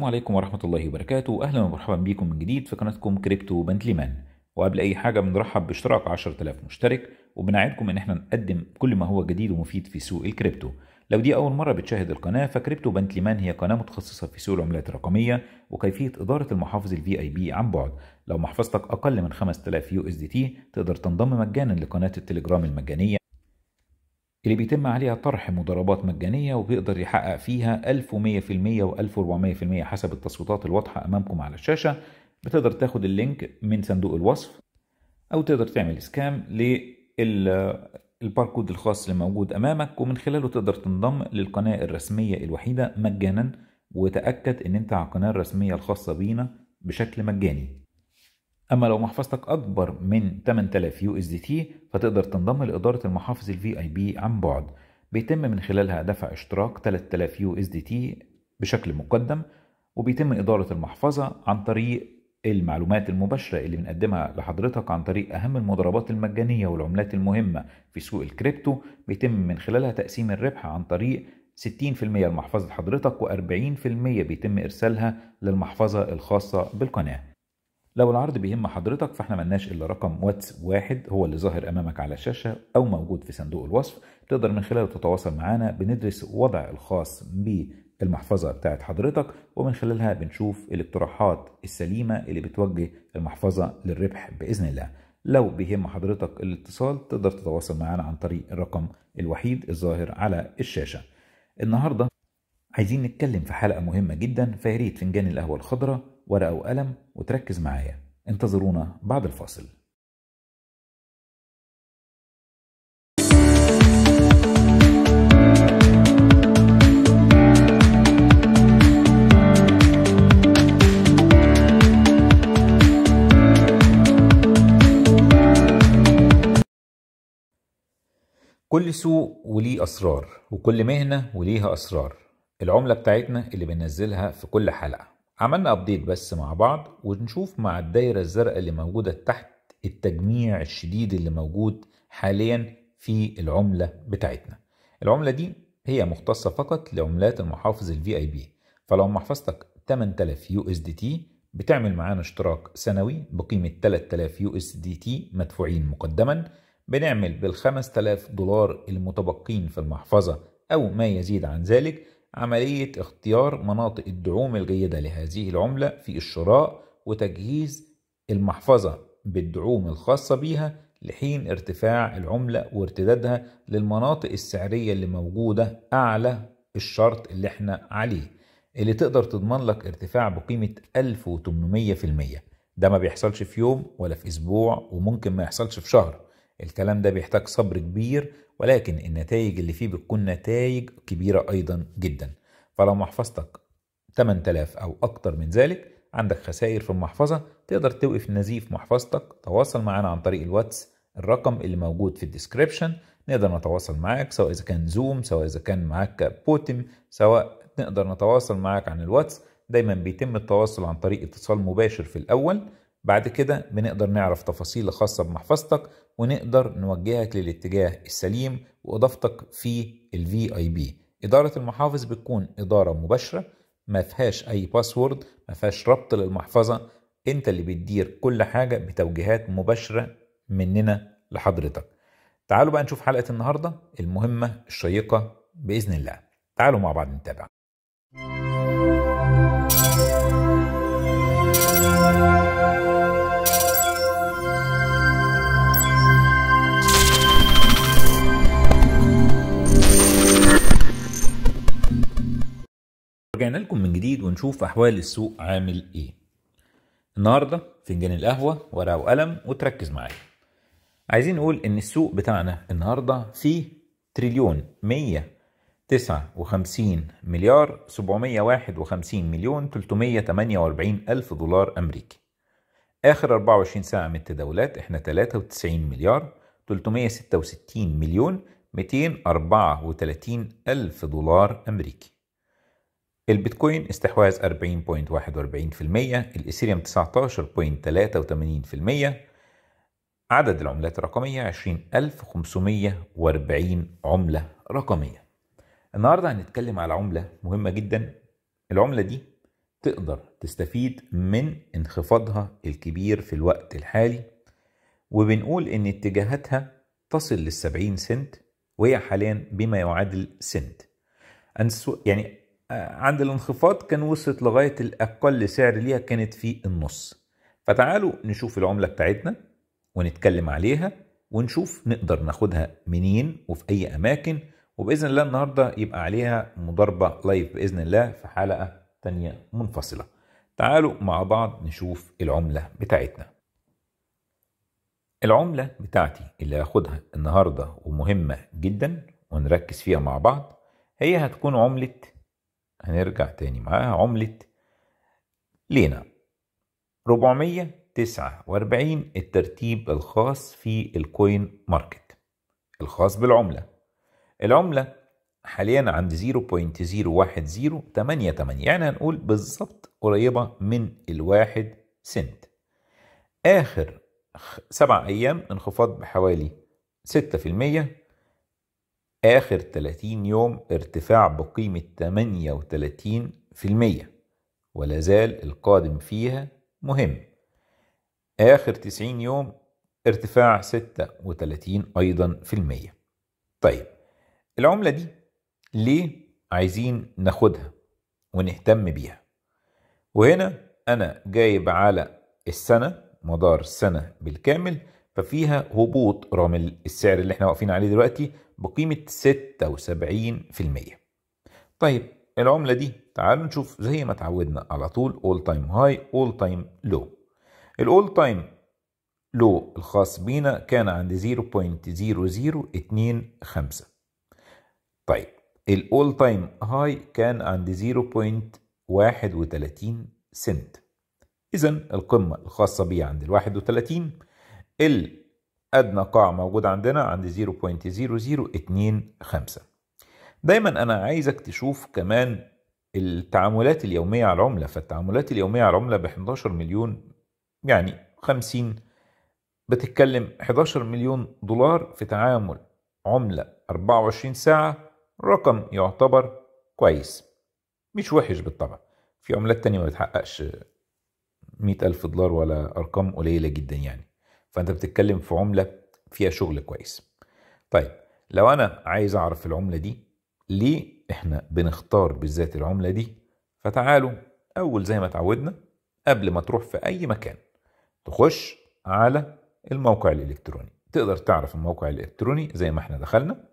السلام عليكم ورحمة الله وبركاته أهلا ومرحبا بيكم من جديد في قناتكم كريبتو بنتليمان وقبل أي حاجة بنرحب باشتراك 10000 مشترك وبنعدكم إن احنا نقدم كل ما هو جديد ومفيد في سوق الكريبتو لو دي أول مرة بتشاهد القناة فكريبتو بنتليمان هي قناة متخصصة في سوق العملات الرقمية وكيفية إدارة المحافظ الفي أي بي عن بعد لو محفظتك أقل من 5000 يو اس دي تي تقدر تنضم مجانا لقناة التليجرام المجانية اللي بيتم عليها طرح مضاربات مجانية وبيقدر يحقق فيها 1100% و1400% حسب التصويتات الواضحة أمامكم على الشاشة بتقدر تاخد اللينك من صندوق الوصف أو تقدر تعمل سكام للباركود الخاص اللي موجود أمامك ومن خلاله تقدر تنضم للقناة الرسمية الوحيدة مجانا وتأكد إن أنت على القناة الرسمية الخاصة بينا بشكل مجاني اما لو محفظتك اكبر من 8000 يو اس دي تي فتقدر تنضم لاداره المحافظ الفي اي بي عن بعد بيتم من خلالها دفع اشتراك 3000 يو اس دي تي بشكل مقدم وبيتم اداره المحفظه عن طريق المعلومات المباشرة اللي بنقدمها لحضرتك عن طريق أهم المضاربات المجانية والعملات المهمة في سوق الكريبتو بيتم من خلالها تقسيم الربح عن طريق 60% لمحفظة حضرتك و40% بيتم إرسالها للمحفظة الخاصة بالقناة لو العرض بيهم حضرتك فاحنا ملناش الا رقم واتس واحد هو اللي ظاهر امامك على الشاشه او موجود في صندوق الوصف تقدر من خلاله تتواصل معانا بندرس وضع الخاص بالمحفظه بتاعت حضرتك ومن خلالها بنشوف الاقتراحات السليمه اللي بتوجه المحفظه للربح باذن الله لو بيهم حضرتك الاتصال تقدر تتواصل معانا عن طريق الرقم الوحيد الظاهر على الشاشه النهارده عايزين نتكلم في حلقه مهمه جدا فياريت فنجان القهوه الخضراء ورقة وقلم وتركز معايا انتظرونا بعد الفاصل كل سوق وليه أسرار وكل مهنة وليها أسرار العملة بتاعتنا اللي بننزلها في كل حلقة عملنا ابديت بس مع بعض ونشوف مع الدايرة الزرقاء اللي موجودة تحت التجميع الشديد اللي موجود حاليا في العملة بتاعتنا العملة دي هي مختصة فقط لعملات المحافظ الفي اي بي فلو محفظتك 8000 يو اس دي تي بتعمل معانا اشتراك سنوي بقيمة 3000 يو اس دي تي مدفوعين مقدما بنعمل بال 5000 دولار المتبقين في المحفظة أو ما يزيد عن ذلك عملية اختيار مناطق الدعوم الجيدة لهذه العملة في الشراء وتجهيز المحفظة بالدعوم الخاصة بها لحين ارتفاع العملة وارتدادها للمناطق السعرية اللي موجودة أعلى الشرط اللي احنا عليه اللي تقدر تضمن لك ارتفاع بقيمة 1800% ده ما بيحصلش في يوم ولا في أسبوع وممكن ما يحصلش في شهر الكلام ده بيحتاج صبر كبير ولكن النتائج اللي فيه بتكون نتائج كبيرة أيضا جدا فلو محفظتك 8000 أو أكتر من ذلك عندك خسائر في المحفظة تقدر توقف نزيف محفظتك تواصل معنا عن طريق الواتس الرقم اللي موجود في الديسكريبشن نقدر نتواصل معاك سواء إذا كان زوم سواء إذا كان معاك بوتم سواء نقدر نتواصل معاك عن الواتس دايما بيتم التواصل عن طريق اتصال مباشر في الأول بعد كده بنقدر نعرف تفاصيل خاصة بمحفظتك ونقدر نوجهك للاتجاه السليم وإضافتك في الـ VIP إدارة المحافظ بتكون إدارة مباشرة ما فيهاش أي باسورد ما فيهاش ربط للمحفظة أنت اللي بتدير كل حاجة بتوجيهات مباشرة مننا لحضرتك تعالوا بقى نشوف حلقة النهاردة المهمة الشيقة بإذن الله تعالوا مع بعض نتابع رجعنا لكم من جديد ونشوف أحوال السوق عامل إيه النهاردة فنجان القهوة ورقة وقلم وتركز معايا عايزين نقول إن السوق بتاعنا النهاردة فيه تريليون 159 مليار 751 مليون 348 ألف دولار أمريكي آخر 24 ساعة من التداولات إحنا 93 مليار 366 مليون 234 ألف دولار أمريكي البيتكوين استحواذ 40.41% الاثيريوم 19.83% عدد العملات الرقمية 20540 عملة رقمية النهاردة هنتكلم على عملة مهمة جدا العملة دي تقدر تستفيد من انخفاضها الكبير في الوقت الحالي وبنقول ان اتجاهاتها تصل للسبعين سنت وهي حاليا بما يعادل سنت يعني عند الانخفاض كان وصلت لغاية الأقل سعر ليها كانت في النص فتعالوا نشوف العملة بتاعتنا ونتكلم عليها ونشوف نقدر ناخدها منين وفي أي أماكن وبإذن الله النهاردة يبقى عليها مضاربة لايف بإذن الله في حلقة تانية منفصلة تعالوا مع بعض نشوف العملة بتاعتنا العملة بتاعتي اللي هاخدها النهاردة ومهمة جدا ونركز فيها مع بعض هي هتكون عملة هنرجع تاني معاها عملة لينا 449 الترتيب الخاص في الكوين ماركت الخاص بالعملة العملة حاليا عند 0.01088 يعني هنقول بالظبط قريبة من الواحد سنت آخر سبع أيام انخفاض بحوالي 6% آخر 30 يوم ارتفاع بقيمة 38% ولازال القادم فيها مهم آخر 90 يوم ارتفاع 36 أيضا في المية طيب العملة دي ليه عايزين ناخدها ونهتم بيها وهنا أنا جايب على السنة مدار السنة بالكامل ففيها هبوط رغم السعر اللي احنا واقفين عليه دلوقتي بقيمة 76% طيب العملة دي تعالوا نشوف زي ما اتعودنا على طول اول تايم هاي اول تايم لو الاول تايم لو الخاص بينا كان عند 0.0025 طيب الاول تايم هاي كان عند 0.31 سنت اذا القمة الخاصة بي عند ال 31 ال ادنى قاع موجود عندنا عند 0.0025 دايما انا عايزك تشوف كمان التعاملات اليومية على العملة فالتعاملات اليومية على العملة ب 11 مليون يعني 50 بتتكلم 11 مليون دولار في تعامل عملة 24 ساعة رقم يعتبر كويس مش وحش بالطبع في عملات تانية ما بتحققش 100 ألف دولار ولا أرقام قليلة جدا يعني فانت بتتكلم في عمله فيها شغل كويس طيب لو انا عايز اعرف العمله دي ليه احنا بنختار بالذات العمله دي فتعالوا اول زي ما اتعودنا قبل ما تروح في اي مكان تخش على الموقع الالكتروني تقدر تعرف الموقع الالكتروني زي ما احنا دخلنا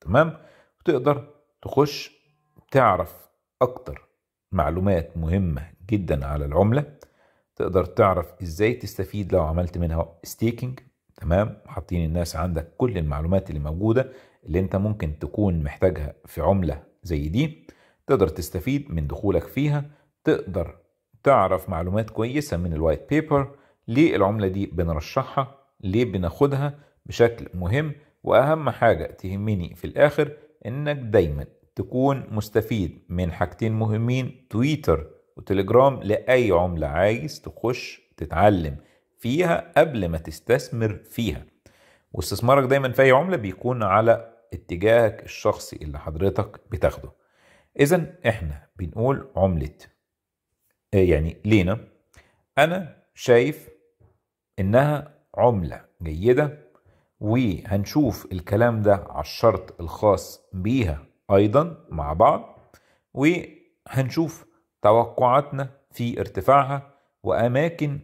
تمام وتقدر تخش تعرف اكتر معلومات مهمه جدا على العمله تقدر تعرف ازاي تستفيد لو عملت منها ستيكنج تمام حاطين الناس عندك كل المعلومات اللي موجوده اللي انت ممكن تكون محتاجها في عمله زي دي تقدر تستفيد من دخولك فيها تقدر تعرف معلومات كويسه من الوايت بيبر ليه العمله دي بنرشحها ليه بناخدها بشكل مهم واهم حاجه تهمني في الاخر انك دايما تكون مستفيد من حاجتين مهمين تويتر وتليجرام لاي عمله عايز تخش تتعلم فيها قبل ما تستثمر فيها واستثمارك دايما في اي عمله بيكون على اتجاهك الشخصي اللي حضرتك بتاخده اذا احنا بنقول عمله آه، يعني لينا انا شايف انها عمله جيده وهنشوف الكلام ده على الشرط الخاص بيها ايضا مع بعض وهنشوف توقعاتنا في ارتفاعها وأماكن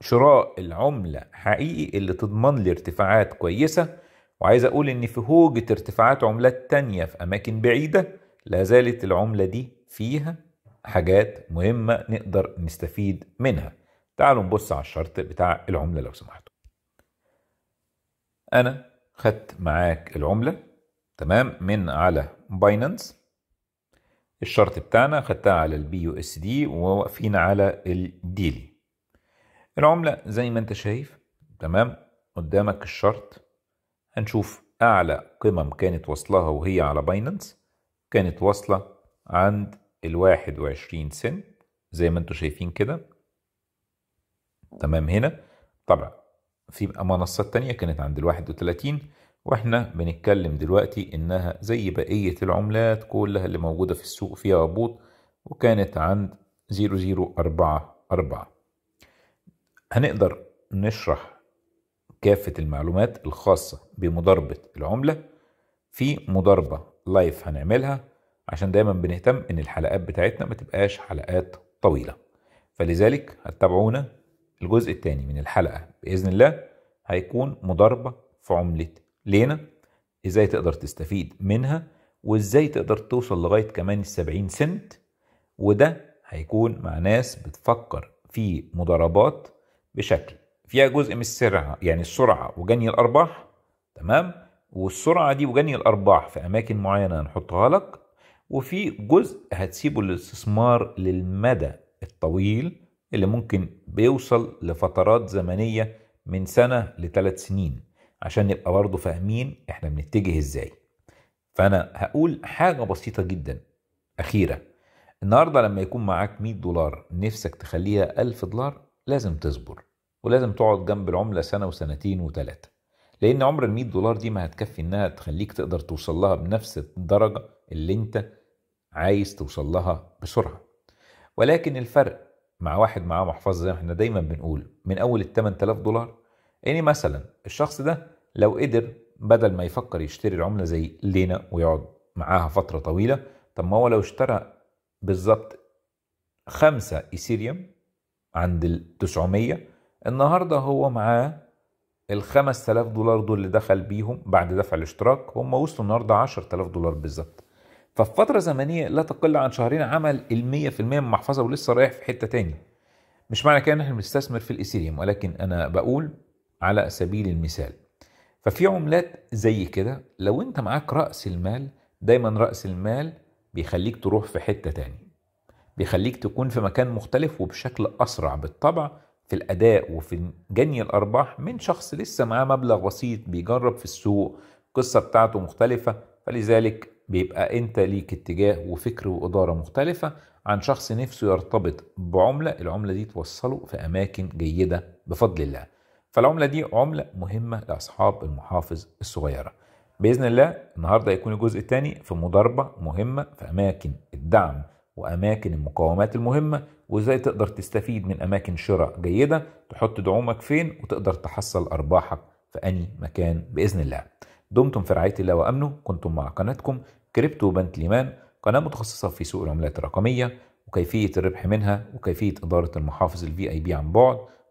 شراء العملة حقيقي اللي تضمن لي ارتفاعات كويسة وعايز أقول إن في هوجة ارتفاعات عملات تانية في أماكن بعيدة لا زالت العملة دي فيها حاجات مهمة نقدر نستفيد منها تعالوا نبص على الشرط بتاع العملة لو سمحتوا أنا خدت معاك العملة تمام من على باينانس الشرط بتاعنا خدتها على البي يو اس دي وواقفين على الديلي e. العملة زي ما انت شايف تمام قدامك الشرط هنشوف اعلى قمم كانت وصلها وهي على بايننس كانت واصلة عند الواحد وعشرين سنت زي ما انتوا شايفين كده تمام هنا طبعا في منصات تانية كانت عند الواحد وتلاتين واحنا بنتكلم دلوقتي انها زي بقية العملات كلها اللي موجودة في السوق فيها هبوط وكانت عند 0044 هنقدر نشرح كافة المعلومات الخاصة بمضاربة العملة في مضاربة لايف هنعملها عشان دايما بنهتم ان الحلقات بتاعتنا ما تبقاش حلقات طويلة فلذلك هتتابعونا الجزء الثاني من الحلقة بإذن الله هيكون مضاربة في عملة لينا ازاي تقدر تستفيد منها وازاي تقدر توصل لغايه كمان السبعين سنت وده هيكون مع ناس بتفكر في مضاربات بشكل فيها جزء من السرعه يعني السرعه وجني الارباح تمام والسرعه دي وجني الارباح في اماكن معينه هنحطها لك وفي جزء هتسيبه للاستثمار للمدى الطويل اللي ممكن بيوصل لفترات زمنيه من سنه لثلاث سنين عشان نبقى برضه فاهمين احنا بنتجه ازاي فانا هقول حاجه بسيطه جدا اخيره النهارده لما يكون معاك 100 دولار نفسك تخليها 1000 دولار لازم تصبر ولازم تقعد جنب العمله سنه وسنتين وثلاثه لان عمر ال 100 دولار دي ما هتكفي انها تخليك تقدر توصل لها بنفس الدرجه اللي انت عايز توصل لها بسرعه ولكن الفرق مع واحد معاه محفظه زي ما احنا دايما بنقول من اول ال 8000 دولار يعني مثلا الشخص ده لو قدر بدل ما يفكر يشتري العملة زي لينا ويقعد معاها فترة طويلة طب ما هو لو اشترى بالظبط خمسة إيثيريوم عند ال 900 النهاردة هو معاه ال 5000 دولار دول اللي دخل بيهم بعد دفع الاشتراك هم وصلوا النهاردة 10000 دولار بالظبط ففي فترة زمنية لا تقل عن شهرين عمل ال 100% من المحفظة ولسه رايح في حتة تاني مش معنى كده ان احنا بنستثمر في الايثيريوم ولكن انا بقول على سبيل المثال ففي عملات زي كده لو انت معاك راس المال دايما راس المال بيخليك تروح في حته تاني بيخليك تكون في مكان مختلف وبشكل اسرع بالطبع في الاداء وفي جني الارباح من شخص لسه معاه مبلغ بسيط بيجرب في السوق القصه بتاعته مختلفه فلذلك بيبقى انت ليك اتجاه وفكر واداره مختلفه عن شخص نفسه يرتبط بعمله العمله دي توصله في اماكن جيده بفضل الله فالعملة دي عملة مهمة لأصحاب المحافظ الصغيرة بإذن الله النهاردة يكون الجزء الثاني في مضاربة مهمة في أماكن الدعم وأماكن المقاومات المهمة وإزاي تقدر تستفيد من أماكن شراء جيدة تحط دعومك فين وتقدر تحصل أرباحك في أي مكان بإذن الله دمتم في رعاية الله وأمنه كنتم مع قناتكم كريبتو بنت ليمان قناة متخصصة في سوق العملات الرقمية وكيفية الربح منها وكيفية إدارة المحافظ الفي اي بي عن بعد